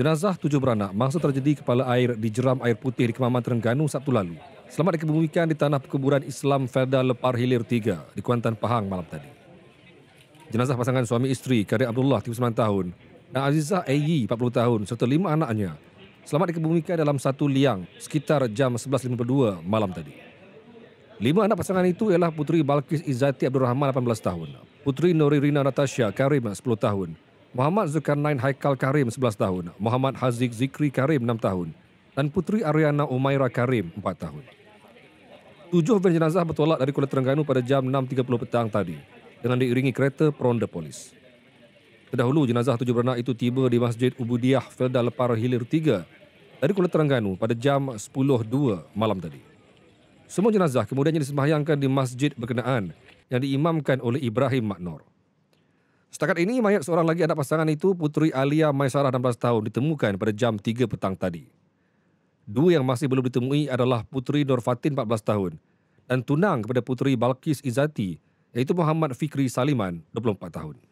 Jenazah tujuh beranak mangsa terjadi kepala air di jeram air putih di Kemaman Terengganu Sabtu lalu. Selamat dikebumikan di tanah perkuburan Islam Felda Lepar Hilir 3 di Kuantan Pahang malam tadi. Jenazah pasangan suami isteri Karim Abdullah 39 tahun dan Azizah Ayi 40 tahun serta lima anaknya selamat dikebumikan dalam satu liang sekitar jam 11.52 malam tadi. Lima anak pasangan itu ialah Puteri Balkis Izzati Abdul Rahman 18 tahun, Puteri Nuri Rina Natasha Karim 10 tahun, Muhammad Zulkarnain Haikal Karim 11 tahun, Muhammad Haziq Zikri Karim 6 tahun dan Puteri Ariana Umaira Karim 4 tahun. Tujuh van jenazah bertolak dari Kuala Terengganu pada jam 6.30 petang tadi dengan diiringi kereta peronda polis. Terdahulu, jenazah tujuh beranak itu tiba di Masjid Ubudiah Felda Lepar Hilir 3 dari Kuala Terengganu pada jam 10.02 malam tadi. Semua jenazah kemudiannya disembahyangkan di masjid berkenaan yang diimamkan oleh Ibrahim Maknor. Setakat ini, mayat seorang lagi anak pasangan itu, Puteri Alia Maisarah 16 tahun, ditemukan pada jam 3 petang tadi. Dua yang masih belum ditemui adalah Puteri Norfatin 14 tahun dan tunang kepada Puteri Balkis Izati, iaitu Muhammad Fikri Saliman, 24 tahun.